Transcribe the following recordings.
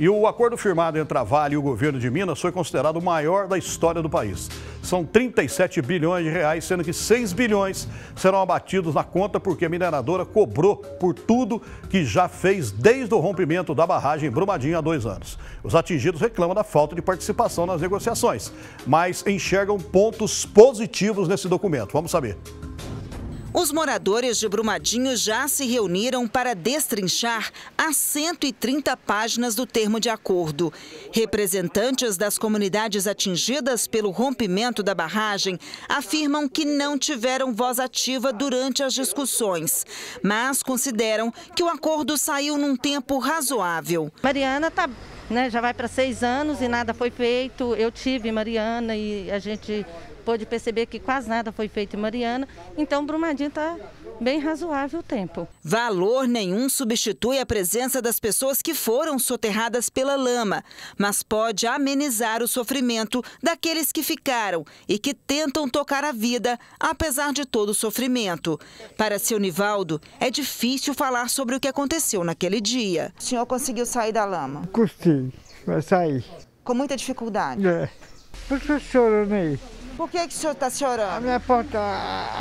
E o acordo firmado entre a Vale e o governo de Minas foi considerado o maior da história do país. São 37 bilhões de reais, sendo que 6 bilhões serão abatidos na conta porque a mineradora cobrou por tudo que já fez desde o rompimento da barragem Brumadinho há dois anos. Os atingidos reclamam da falta de participação nas negociações, mas enxergam pontos positivos nesse documento. Vamos saber. Os moradores de Brumadinho já se reuniram para destrinchar as 130 páginas do termo de acordo. Representantes das comunidades atingidas pelo rompimento da barragem afirmam que não tiveram voz ativa durante as discussões, mas consideram que o acordo saiu num tempo razoável. Mariana tá, né, já vai para seis anos e nada foi feito. Eu tive Mariana e a gente pôde perceber que quase nada foi feito em Mariana, então Brumadinho está bem razoável o tempo. Valor nenhum substitui a presença das pessoas que foram soterradas pela lama, mas pode amenizar o sofrimento daqueles que ficaram e que tentam tocar a vida, apesar de todo o sofrimento. Para seu Nivaldo, é difícil falar sobre o que aconteceu naquele dia. O senhor conseguiu sair da lama? Consegui, vai sair. Com muita dificuldade? É. Professora Ney, por que, que o senhor está chorando? A minha,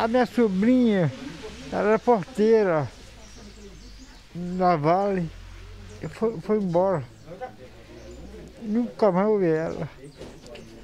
a minha sobrinha, ela era porteira na Vale, foi, foi embora. Nunca mais ouvi ela.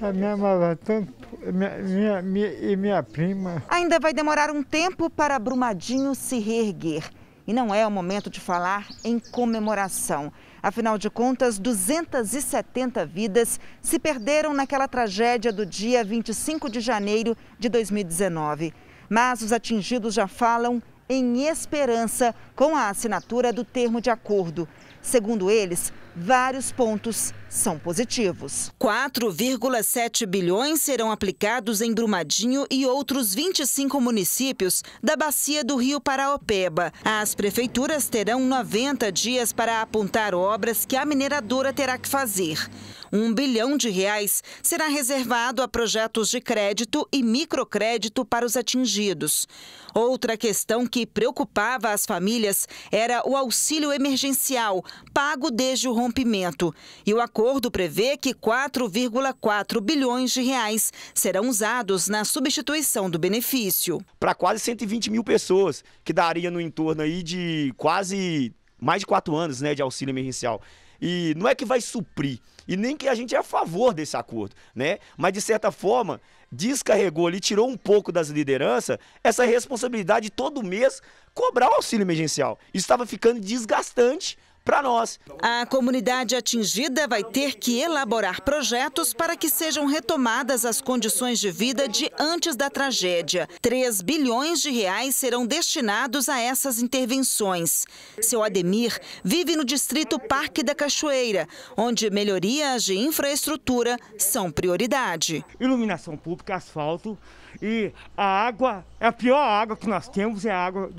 Ela me amava tanto, minha, minha, minha, e minha prima. Ainda vai demorar um tempo para Brumadinho se reerguer e não é o momento de falar em comemoração. Afinal de contas, 270 vidas se perderam naquela tragédia do dia 25 de janeiro de 2019. Mas os atingidos já falam em Esperança com a assinatura do termo de acordo. Segundo eles, vários pontos são positivos. 4,7 bilhões serão aplicados em Brumadinho e outros 25 municípios da bacia do Rio Paraopeba. As prefeituras terão 90 dias para apontar obras que a mineradora terá que fazer. Um bilhão de reais será reservado a projetos de crédito e microcrédito para os atingidos. Outra questão que preocupava as famílias era o auxílio emergencial, pago desde o rompimento. E o acordo prevê que 4,4 bilhões de reais serão usados na substituição do benefício. Para quase 120 mil pessoas, que daria no entorno aí de quase mais de quatro anos né, de auxílio emergencial e não é que vai suprir, e nem que a gente é a favor desse acordo, né? Mas de certa forma, descarregou ali, tirou um pouco das lideranças essa responsabilidade todo mês cobrar o auxílio emergencial. Isso estava ficando desgastante para nós. A comunidade atingida vai ter que elaborar projetos para que sejam retomadas as condições de vida de antes da tragédia. 3 bilhões de reais serão destinados a essas intervenções. Seu Ademir vive no distrito Parque da Cachoeira, onde melhorias de infraestrutura são prioridade. Iluminação pública, asfalto, e a água, a pior água que nós temos é a água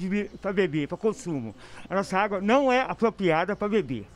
para beber, para consumo. A nossa água não é apropriada para beber.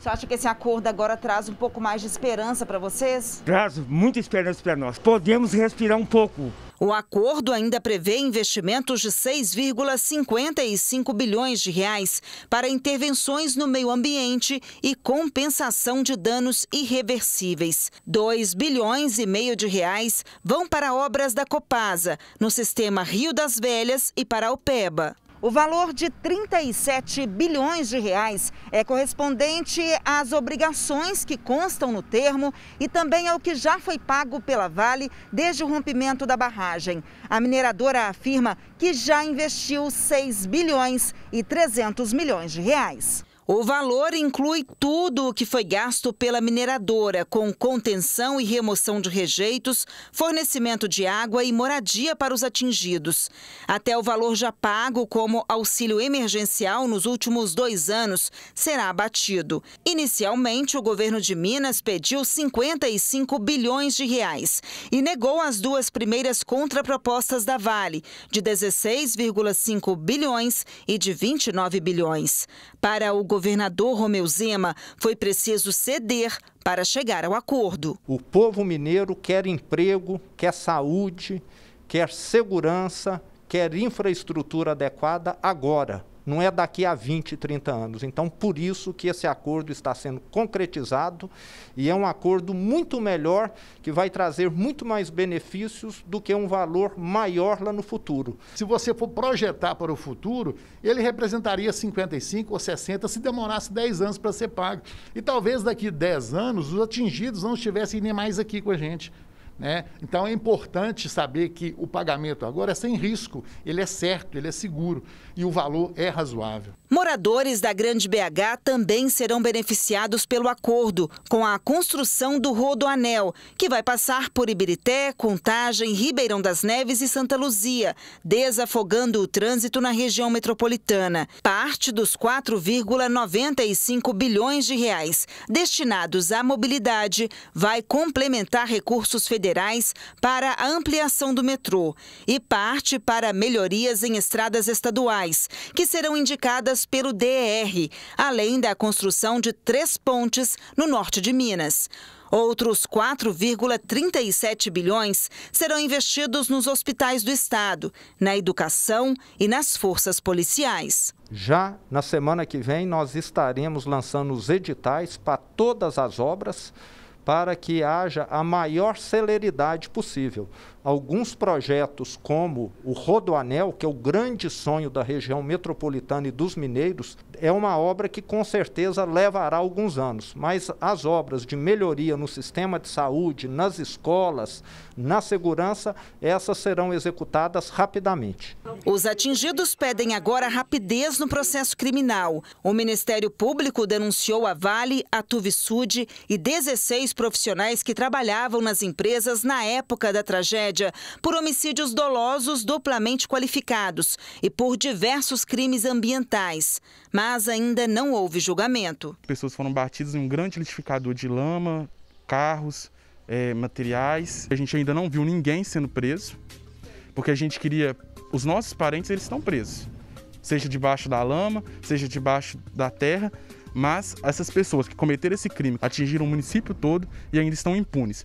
Você acha que esse acordo agora traz um pouco mais de esperança para vocês? Traz muita esperança para nós. Podemos respirar um pouco. O acordo ainda prevê investimentos de 6,55 bilhões de reais para intervenções no meio ambiente e compensação de danos irreversíveis. 2 bilhões e meio de reais vão para obras da Copasa, no sistema Rio das Velhas e para o Peba. O valor de 37 bilhões de reais é correspondente às obrigações que constam no termo e também ao que já foi pago pela Vale desde o rompimento da barragem. A mineradora afirma que já investiu 6 bilhões e 300 milhões de reais. O valor inclui tudo o que foi gasto pela mineradora, com contenção e remoção de rejeitos, fornecimento de água e moradia para os atingidos. Até o valor já pago como auxílio emergencial nos últimos dois anos será abatido. Inicialmente, o governo de Minas pediu 55 bilhões de reais e negou as duas primeiras contrapropostas da Vale, de 16,5 bilhões e de 29 bilhões. Para o governador Romeu Zema, foi preciso ceder para chegar ao acordo. O povo mineiro quer emprego, quer saúde, quer segurança, quer infraestrutura adequada agora não é daqui a 20, 30 anos. Então, por isso que esse acordo está sendo concretizado e é um acordo muito melhor que vai trazer muito mais benefícios do que um valor maior lá no futuro. Se você for projetar para o futuro, ele representaria 55 ou 60 se demorasse 10 anos para ser pago. E talvez daqui 10 anos os atingidos não estivessem nem mais aqui com a gente. Né? Então é importante saber que o pagamento agora é sem risco, ele é certo, ele é seguro e o valor é razoável. Moradores da Grande BH também serão beneficiados pelo acordo com a construção do Rodoanel, que vai passar por Ibirité, Contagem, Ribeirão das Neves e Santa Luzia, desafogando o trânsito na região metropolitana. Parte dos 4,95 bilhões de reais destinados à mobilidade vai complementar recursos federais federais para a ampliação do metrô e parte para melhorias em estradas estaduais, que serão indicadas pelo DER, além da construção de três pontes no norte de Minas. Outros 4,37 bilhões serão investidos nos hospitais do Estado, na educação e nas forças policiais. Já na semana que vem, nós estaremos lançando os editais para todas as obras para que haja a maior celeridade possível alguns projetos como o Rodoanel, que é o grande sonho da região metropolitana e dos mineiros, é uma obra que com certeza levará alguns anos, mas as obras de melhoria no sistema de saúde, nas escolas, na segurança, essas serão executadas rapidamente. Os atingidos pedem agora rapidez no processo criminal. O Ministério Público denunciou a Vale, a Tuvisud e 16 profissionais que trabalhavam nas empresas na época da tragédia média por homicídios dolosos duplamente qualificados e por diversos crimes ambientais. Mas ainda não houve julgamento. Pessoas foram batidas em um grande litificador de lama, carros, é, materiais. A gente ainda não viu ninguém sendo preso, porque a gente queria. Os nossos parentes eles estão presos, seja debaixo da lama, seja debaixo da terra. Mas essas pessoas que cometeram esse crime atingiram o município todo e ainda estão impunes.